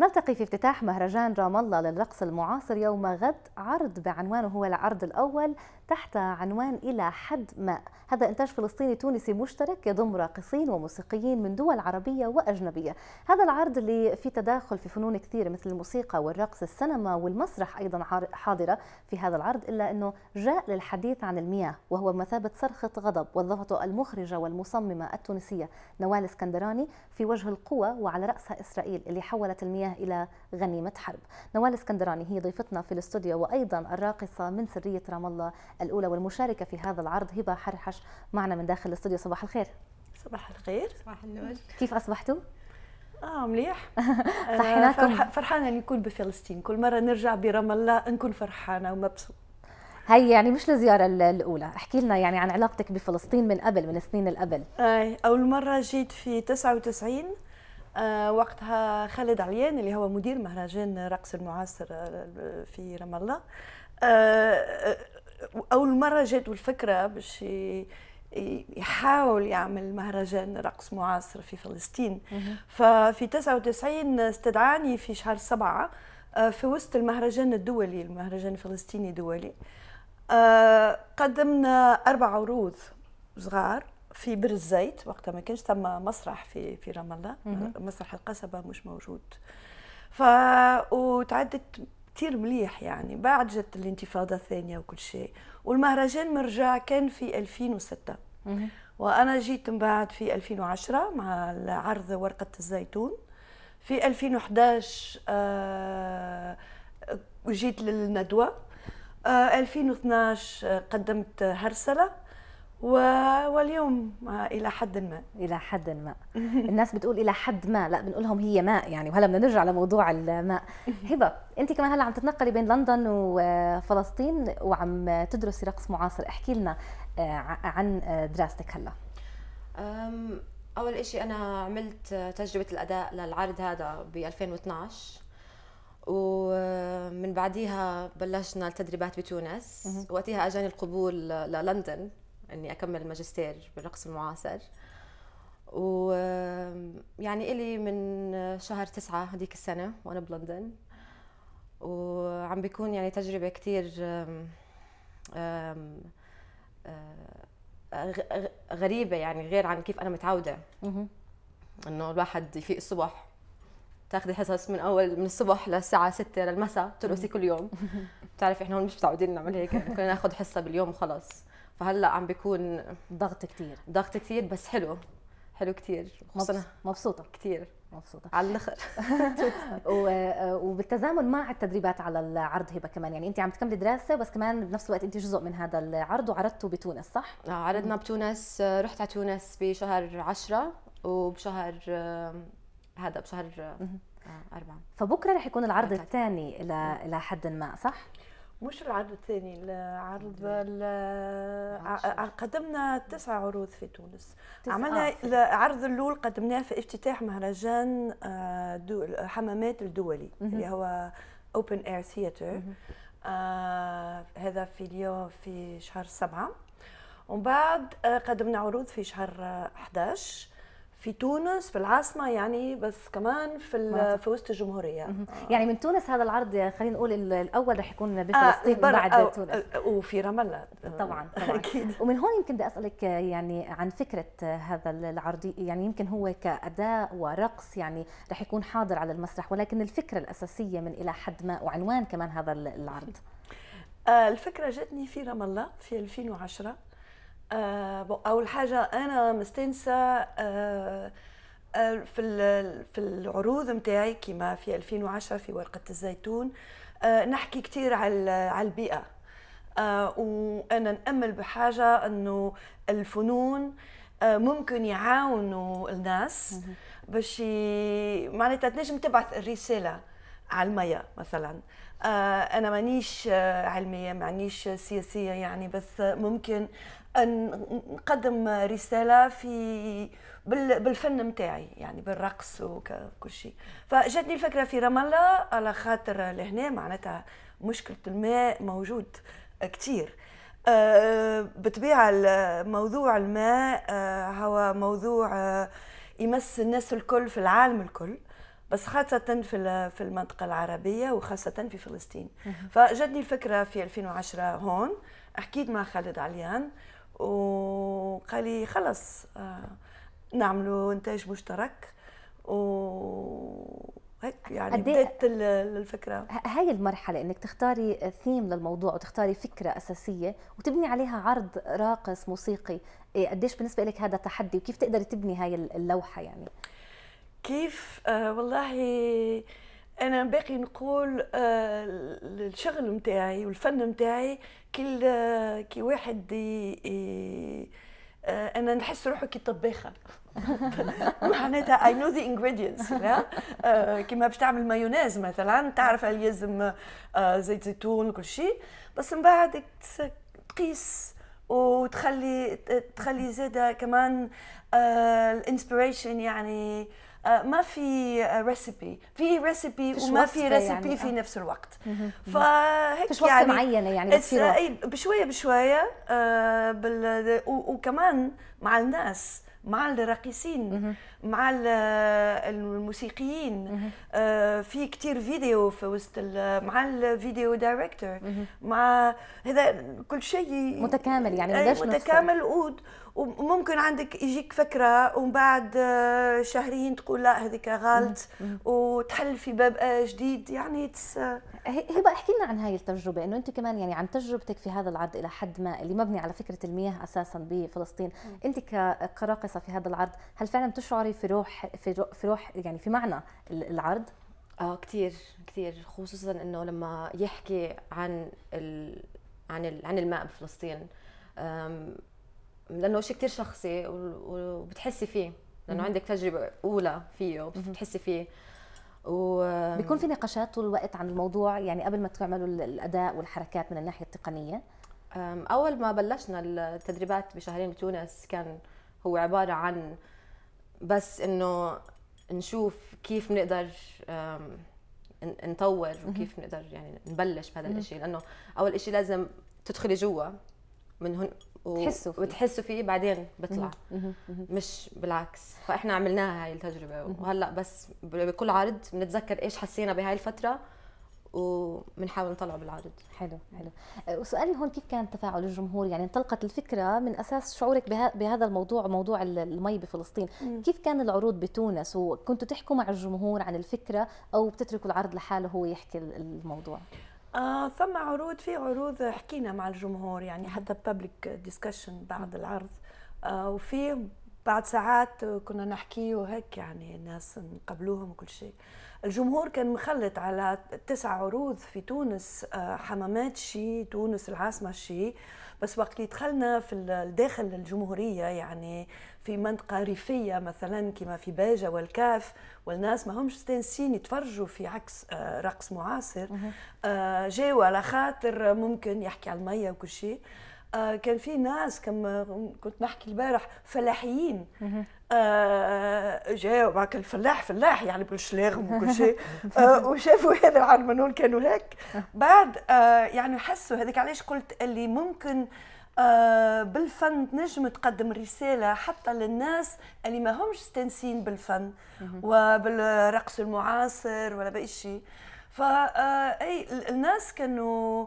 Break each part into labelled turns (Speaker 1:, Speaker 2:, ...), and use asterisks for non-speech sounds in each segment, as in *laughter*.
Speaker 1: نلتقي في افتتاح مهرجان رام الله للرقص المعاصر يوم غد عرض بعنوانه هو العرض الأول تحت عنوان إلى حد ما هذا إنتاج فلسطيني تونسي مشترك يضم راقصين وموسيقيين من دول عربية وأجنبية هذا العرض اللي فيه تداخل في فنون كثيرة مثل الموسيقى والرقص السينما والمسرح أيضا حاضرة في هذا العرض إلا أنه جاء للحديث عن المياه وهو مثابة صرخة غضب وظفته المخرجة والمصممة التونسية نوال اسكندراني في وجه القوى وعلى رأسها إسرائيل اللي حولت المياه إلى غنيمة حرب نوال اسكندراني هي ضيفتنا في الاستوديو وأيضا الراقصة من سرية رام الله الأولى والمشاركة في هذا العرض هبة حرحش معنا من داخل الاستوديو صباح الخير
Speaker 2: صباح الخير صباح النور كيف أصبحتوا؟ اه مليح *laughs* صحيناكم فرحانه اني نكون بفلسطين كل مره نرجع برام الله نكون فرحانه ومبسوطه
Speaker 1: هي يعني مش الزياره الاولى احكي لنا يعني عن علاقتك بفلسطين من قبل من السنين اللي قبل
Speaker 2: اي اول مره جيت في 99 آه، وقتها خالد عليان اللي هو مدير مهرجان رقص المعاصر آه، في رام الله آه، اول مره جات الفكره باش يحاول يعمل مهرجان رقص معاصر في فلسطين ففي 99 استدعاني في شهر سبعة في وسط المهرجان الدولي المهرجان الفلسطيني الدولي قدمنا أربع عروض صغار في بر الزيت وقتها ما كانش ثم مسرح في في رام الله مسرح القصبه مش موجود ف وتعدت كثير مليح يعني بعد جت الانتفاضه الثانيه وكل شيء والمهرجان مرجع كان في 2006 وانا جيت من بعد في 2010 مع العرض ورقه الزيتون في 2011 آه، جيت للندوه 2012 آه، آه، قدمت هرسله و... واليوم آه، الى حد ما الى حد ما *laughs* الناس بتقول الى حد
Speaker 1: ما لا بنقولهم هي ماء يعني وهلا بدنا نرجع لموضوع الماء *laughs* هبه انت كمان هلا عم تتنقلي بين لندن وفلسطين وعم تدرسي رقص معاصر احكي لنا آه، عن آه، دراستك هلا
Speaker 3: اول شيء انا عملت تجربه الاداء للعرض هذا ب 2012 ومن بعديها بلشنا التدريبات بتونس وقتها اجاني القبول للندن اني اكمل ماجستير بالرقص المعاصر و يعني الي من شهر تسعة هذيك السنة وانا بلندن وعم بيكون يعني تجربة كتير غريبة يعني غير عن كيف انا متعودة انه الواحد يفيق الصبح تاخذي حصص من اول من الصبح للساعه ستة للمساء ترقصي كل يوم بتعرفي احنا هون مش متعودين نعمل هيك يعني كنا ناخذ حصه باليوم وخلص فهلا عم بيكون ضغط كثير ضغط كثير بس حلو حلو كثير مبسوطه كثير مبسوطه على الاخر
Speaker 1: *laughs* وبالتزامن مع التدريبات على العرض هبه كمان يعني انت عم تكملي دراسه بس كمان
Speaker 3: بنفس الوقت انت جزء من هذا العرض وعرضته بتونس صح؟ آه عرضنا بتونس آه، رحت على تونس بشهر 10 وبشهر آه، هذا بشهر آه،
Speaker 2: أربعة
Speaker 1: فبكره رح يكون العرض الثاني الى الى حد ما صح؟
Speaker 2: مش العرض الثاني العرض قدمنا تسعة عروض في تونس تسعة. عملنا آه، العرض الاول قدمناه في افتتاح مهرجان آه، الحمامات الدولي اللي هو اوبن اير ثياتر هذا في اليوم في شهر سبعة ومن بعد آه، قدمنا عروض في شهر 11 في تونس في العاصمه يعني بس كمان في في وسط الجمهوريه آه.
Speaker 1: يعني من تونس هذا العرض خلينا نقول الاول رح يكون آه، بفلسطين آه بعد آه تونس
Speaker 2: وفي رام الله طبعا *laughs*
Speaker 1: طبعا أكيد. ومن هون يمكن بدي اسالك يعني عن فكره هذا العرض يعني يمكن هو كاداء ورقص يعني رح يكون حاضر على المسرح
Speaker 2: ولكن الفكره
Speaker 1: الاساسيه من الى حد ما وعنوان كمان هذا العرض
Speaker 2: آه، الفكره جتني في رام الله في 2010 آه، اول حاجه انا مستانسه آه، آه، في في العروض نتاعي كما في 2010 في ورقه الزيتون نحكي كثير على البيئه وانا نامل بحاجه انه الفنون ممكن يعاونوا الناس باش معناتها تنجم تبعث الرساله على علميه مثلا انا مانيش علميه مانيش سياسيه يعني بس ممكن ان نقدم رساله في بالفن نتاعي يعني بالرقص وكل شيء فجاتني الفكره في رام الله على خاطر لهنا معناتها مشكله الماء موجود كثير آه، بطبيعه موضوع الماء آه، هو موضوع آه، يمس الناس الكل في العالم الكل بس خاصة في في المنطقة العربية وخاصة في فلسطين فجتني الفكرة في 2010 هون حكيت مع خالد عليان وقال لي خلص آه، نعملوا انتاج مشترك و هيك يعني إيه؟ بدات الفكره
Speaker 1: هاي المرحله انك تختاري ثيم للموضوع وتختاري فكره اساسيه وتبني عليها عرض راقص موسيقي إيه، قديش بالنسبه لك هذا تحدي
Speaker 2: وكيف تقدري تبني هاي اللوحه يعني كيف آه والله انا باقي نقول آه، الشغل نتاعي والفن نتاعي كل آه، كي واحد آه، انا نحس روحي كي طباخه *laughs* معناتها اي نو ذا انجريدينتس كيما باش تعمل مايونيز مثلا تعرف هل يلزم زيت زيتون وكل شيء بس من بعد تقيس وتخلي تخلي زاده كمان الانسبريشن يعني آه، ما في ريسيبي آه، في ريسيبي وما في ريسيبي يعني. في آه. نفس الوقت فهيك فيش يعني معينه يعني بشويه بشويه آه وكمان مع الناس مع الراقصين مع الموسيقيين آه، في كتير فيديو في وسط مع الفيديو دايركتور مع هذا كل شيء متكامل يعني متكامل وممكن عندك يجيك فكره ومن بعد آه، شهرين تقول لا هذيك غلط وتحل في باب آه، جديد يعني هبه احكي لنا عن هاي التجربه انه انت كمان يعني عن تجربتك
Speaker 1: في هذا العرض الى حد ما اللي مبني على فكره المياه اساسا بفلسطين انت كراقصه في هذا العرض هل فعلا بتشعري في روح في روح, في روح يعني في معنى العرض
Speaker 3: اه كثير كثير خصوصا انه لما يحكي عن ال... عن ال... عن الماء بفلسطين لانه شيء كثير شخصي وبتحسي فيه لانه عندك تجربه اولى فيه وبتحسي فيه و... بيكون في نقاشات طول الوقت عن الموضوع يعني قبل ما تعملوا الاداء والحركات من الناحيه التقنيه اول ما بلشنا التدريبات بشهرين بتونس كان هو عباره عن بس انه نشوف كيف نقدر نطور وكيف نقدر يعني نبلش بهذا الشيء لانه اول شيء لازم تدخلي جوا من هون و... تحسوا فيه. وتحسوا فيه بعدين بيطلع مش بالعكس فاحنا عملناها هاي التجربه وهلا بس بكل عرض بنتذكر ايش حسينا بهاي الفتره وبنحاول نطلعه بالعرض حلو حلو
Speaker 1: أه، وسؤالي هون كيف كان تفاعل الجمهور يعني انطلقت الفكره من اساس شعورك بها بهذا الموضوع موضوع المي بفلسطين مم. كيف كان العروض بتونس وكنتوا تحكوا مع الجمهور عن الفكره او بتتركوا العرض لحاله هو يحكي الموضوع
Speaker 2: آه ثم عروض في عروض حكينا مع الجمهور يعني حتى بابليك ديسكشن بعد العرض آه وفي بعد ساعات كنا نحكي وهيك يعني الناس نقبلوهم وكل شيء الجمهور كان مخلط على تسع عروض في تونس آه، حمامات شي تونس العاصمة شي بس وقت دخلنا في داخل الجمهورية يعني في منطقة ريفية مثلا كما في باجة والكاف والناس ما همش تنسين يتفرجوا في عكس آه، رقص معاصر آه، جاوا على خاطر ممكن يحكي على المية وكل شيء آه كان في ناس كما كنت نحكي البارح فلاحيين آه جاو معك الفلاح فلاح يعني بالشلاغم وكل شيء *laughs* آه وشافوا هذا العلمانون كانوا هيك آه. بعد آه يعني حسوا هذيك علاش قلت اللي ممكن آه بالفن تنجم تقدم رسالة حتى للناس اللي ما همش مستانسين بالفن وبالرقص المعاصر ولا بأي شيء فأي آه، الناس كانوا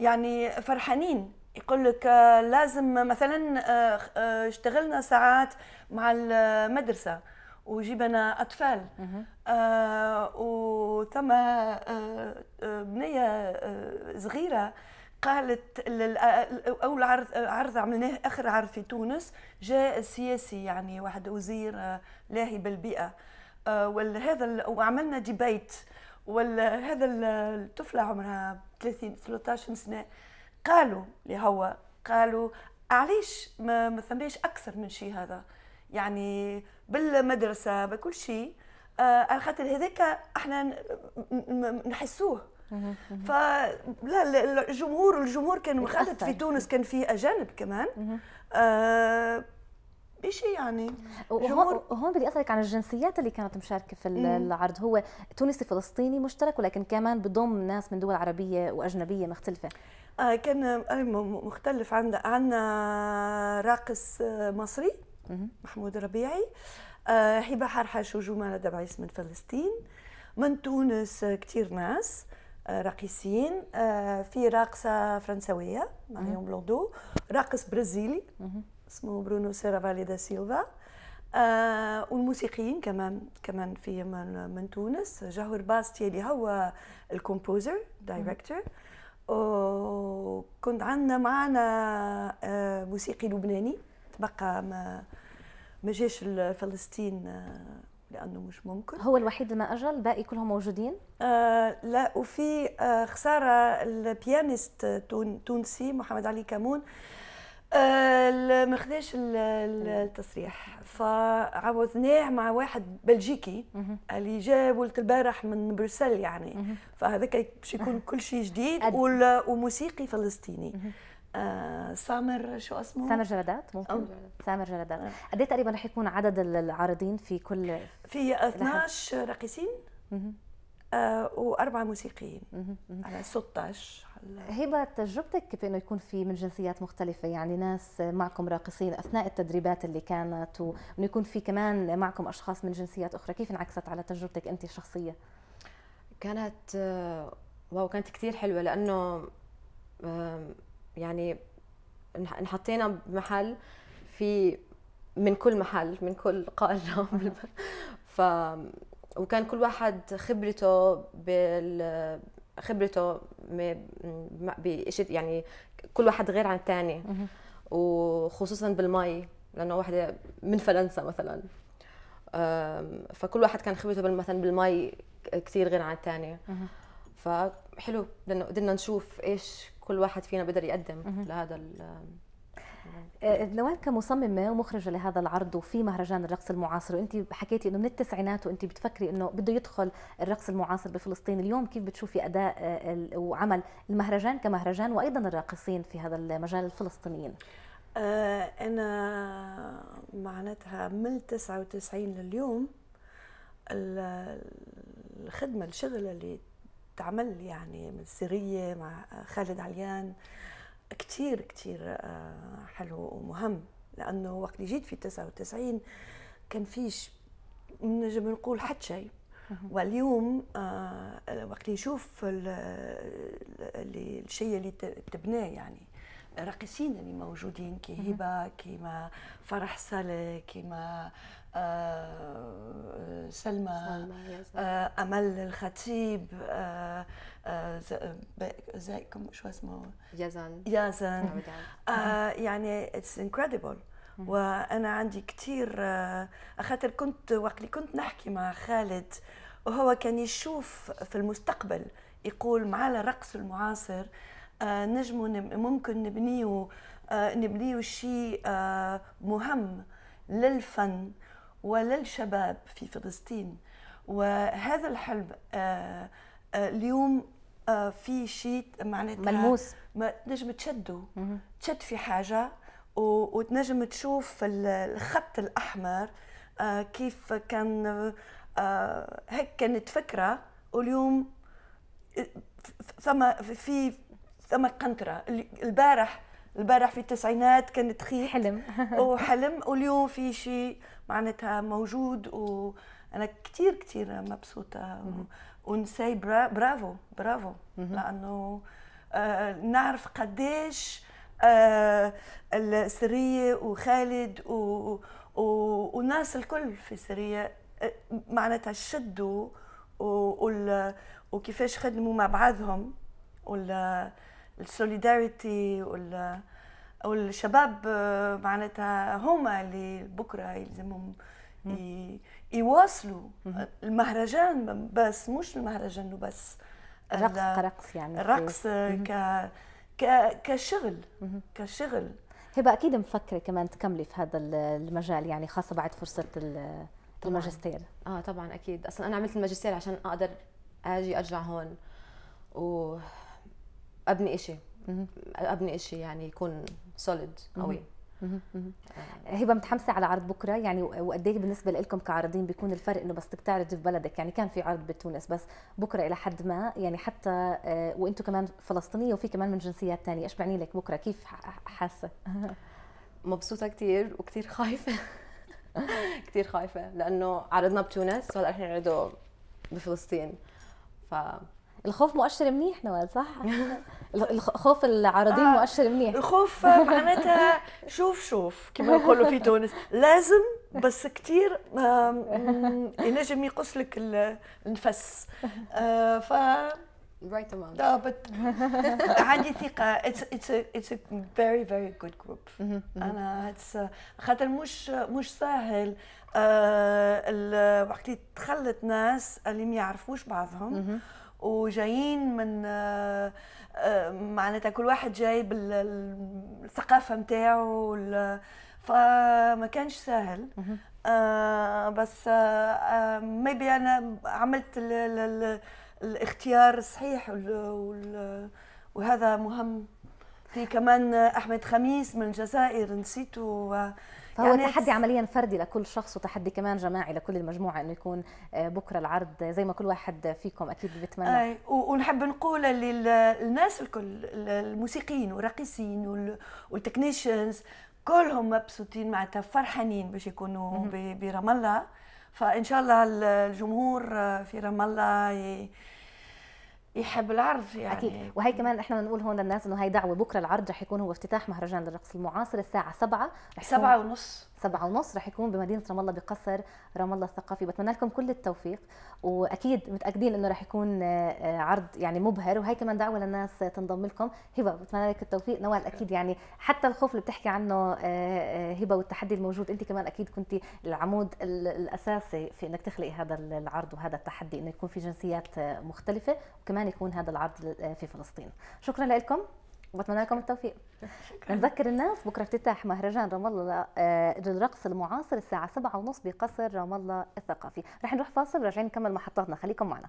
Speaker 2: يعني فرحانين يقول لك آه، لازم مثلا آه، آه، اشتغلنا ساعات مع المدرسه وجبنا اطفال وثم بنيه صغيره قالت اول عرض عرض عملناه اخر عرض في تونس جاء سياسي يعني واحد وزير لاهي بالبيئه وهذا وعملنا ديبايت وهذا الطفله عمرها 30 13 سنه قالوا اللي هو قالوا علاش ما, ثماش اكثر من شيء هذا يعني بالمدرسه بكل شيء آه، على خاطر هذاك احنا نحسوه فلا الجمهور الجمهور كان مخلط في تونس كان فيه اجانب كمان آه بشيء يعني
Speaker 1: وهون بدي اسالك عن الجنسيات اللي كانت مشاركه في العرض هو تونسي فلسطيني مشترك ولكن كمان بضم ناس من دول عربيه واجنبيه مختلفه آه، كان آه،
Speaker 2: مختلف عندنا عندنا آه، راقص مصري محمود ربيعي هبه حرحش وجمال دبعيس من فلسطين من تونس كثير ناس راقصين في راقصه فرنسويه ماريون بلوندو راقص برازيلي اسمه برونو سيرافالي دا سيلفا آه والموسيقيين كمان كمان في من, من تونس جهور باستي اللي هو الكومبوزر دايركتور وكنت عندنا معنا آه موسيقي لبناني تبقى ما ما جاش لفلسطين آه لانه مش ممكن هو الوحيد اللي ما اجى الباقي كلهم موجودين آه لا وفي آه خساره البيانيست تونسي محمد علي كمون آه آه، ما خداش طيب. التصريح فعوضناه مع واحد بلجيكي اللي جا ولد البارح من بروسل يعني فهذاك باش يكون *laughs* كل شيء جديد وموسيقي فلسطيني آه، سامر شو اسمه؟ سامر جلدات ممكن سامر جلدات نعم. قد إيه تقريبا رح
Speaker 1: يكون عدد العارضين في كل
Speaker 2: في 12 رقيصين آه، واربعه موسيقيين على 16
Speaker 1: هبه تجربتك أنه يكون في من جنسيات مختلفه يعني ناس معكم راقصين اثناء التدريبات اللي كانت وانه يكون في كمان معكم اشخاص من جنسيات اخرى كيف انعكست على تجربتك انت الشخصيه
Speaker 3: كانت آه، واو كانت كثير حلوه لانه يعني انحطينا بمحل في من كل محل من كل قاره *laughs* ف وكان كل واحد خبرته بال خبرته بشيء يعني كل واحد غير عن الثاني وخصوصا بالمي لانه واحده من فرنسا مثلا فكل واحد كان خبرته مثلا بالمي كثير غير عن الثاني فحلو لانه قدرنا نشوف ايش كل واحد فينا بقدر يقدم لهذا آه، نوال كمصممه ومخرجه لهذا العرض وفي
Speaker 1: مهرجان الرقص المعاصر وانت حكيتي انه من التسعينات وانت بتفكري انه بده يدخل الرقص المعاصر بفلسطين اليوم كيف بتشوفي اداء آه، وعمل المهرجان كمهرجان وايضا الراقصين في
Speaker 2: هذا المجال الفلسطينيين آه، انا معناتها من 99 لليوم الخدمه الشغل اللي تعمل يعني من السريه مع خالد عليان كثير كثير آه، حلو ومهم لانه وقت اللي جيت في 99 كان فيش نجم نقول حتى شيء واليوم آه، وقت اللي نشوف الشيء اللي تبناه يعني الراقصين اللي موجودين كي هبه كيما فرح سالي كيما آه، سلمى آه، امل الخطيب آه، زيكم شو اسمه
Speaker 3: يزن يزن
Speaker 2: يعني اتس انكريدبل وانا عندي كثير خاطر كنت وقت اللي كنت نحكي مع خالد وهو كان يشوف في المستقبل يقول مع الرقص المعاصر نجموا ممكن نبنيه نبنيه شيء مهم للفن وللشباب في فلسطين وهذا الحلم آه، آه، اليوم آه، في شيء معناتها ملموس نجم تشده تشد في حاجه وتنجم تشوف الخط الاحمر كيف كان هيك كانت فكره واليوم ثم في ثم قنطره البارح البارح في التسعينات كانت تخيل حلم *laughs* وحلم واليوم في شيء معناتها موجود وانا كثير كثير مبسوطه ونساي برا برافو برافو لانه آه نعرف قديش آه السريه وخالد و, و والناس الكل في سريه آه، معناتها شدوا وكيفاش خدموا مع بعضهم ولا السوليداريتي وال والشباب آه، معناتها هما اللي بكره يلزمهم يواصلوا المهرجان بس مش المهرجان وبس رقص كرقص يعني الرقص آه، ك... ك كشغل
Speaker 1: كشغل هبه اكيد مفكره كمان تكملي في هذا المجال يعني خاصه بعد
Speaker 3: فرصه الماجستير اه طبعا اكيد اصلا انا عملت الماجستير عشان اقدر اجي ارجع هون و ابني شيء ابني شيء يعني يكون سوليد قوي آه. هبه متحمسه على عرض بكره يعني
Speaker 1: وقد ايه بالنسبه لكم كعارضين بيكون الفرق انه بس بدك تعرضي في بلدك يعني كان في عرض بتونس بس بكره الى حد ما يعني حتى آه، وانتم كمان فلسطينيه وفي كمان من جنسيات ثانيه ايش بعني لك بكره
Speaker 3: كيف حاسه *laughs* مبسوطه كثير وكثير خايفه *laughs* كثير خايفه لانه عرضنا بتونس وهلا رح نعرضه بفلسطين ف الخوف مؤشر منيح نوال صح؟ *laughs* الخوف
Speaker 1: العارضين آه مؤشر
Speaker 2: منيح الخوف معناتها *laughs* شوف شوف كما يقولوا في تونس لازم بس كثير ينجم يقص لك النفس آه، ف right amount لا آه، بت عندي ثقة it's it's a it's a very very good group أنا خاطر مش مش سهل آه، وقت اللي ناس اللي ما يعرفوش بعضهم وجايين من آه، آه، معناتها كل واحد جاي بالثقافه نتاعو فما كانش سهل آه، بس ما انا عملت الاختيار الصحيح وهذا مهم في كمان احمد خميس من الجزائر نسيته فهو يعني تحدي عمليا فردي لكل
Speaker 1: شخص وتحدي كمان جماعي لكل المجموعه انه يكون آه، بكره العرض زي ما كل واحد فيكم اكيد بيتمنى أي
Speaker 2: ونحب نقول للناس الكل الموسيقيين والراقصين والتكنيشنز كلهم مبسوطين معناتها فرحانين باش يكونوا برام الله فان شاء الله الجمهور في رام الله يحب العرض يعني اكيد وهي كمان احنا بنقول هون للناس انه هي دعوه بكره العرض رح يكون
Speaker 1: هو افتتاح مهرجان الرقص المعاصر الساعه 7 7 ونص سبعة ونص رح يكون بمدينة رام الله بقصر رام الله الثقافي بتمنى لكم كل التوفيق وأكيد متأكدين أنه رح يكون آه، آه، عرض يعني مبهر وهي كمان دعوة للناس تنضم لكم هبة بتمنى لك التوفيق نوال أكيد يعني حتى الخوف اللي بتحكي عنه آه، هبة والتحدي الموجود أنت كمان أكيد كنت العمود الأساسي في أنك تخلقي هذا العرض وهذا التحدي أنه يكون في جنسيات مختلفة وكمان يكون هذا العرض في فلسطين شكرا لكم وبتمنى لكم التوفيق شكرا. نذكر الناس بكره افتتاح مهرجان رام الله آه، للرقص المعاصر الساعه 7:30 بقصر رام الله الثقافي رح نروح فاصل راجعين نكمل محطاتنا خليكم معنا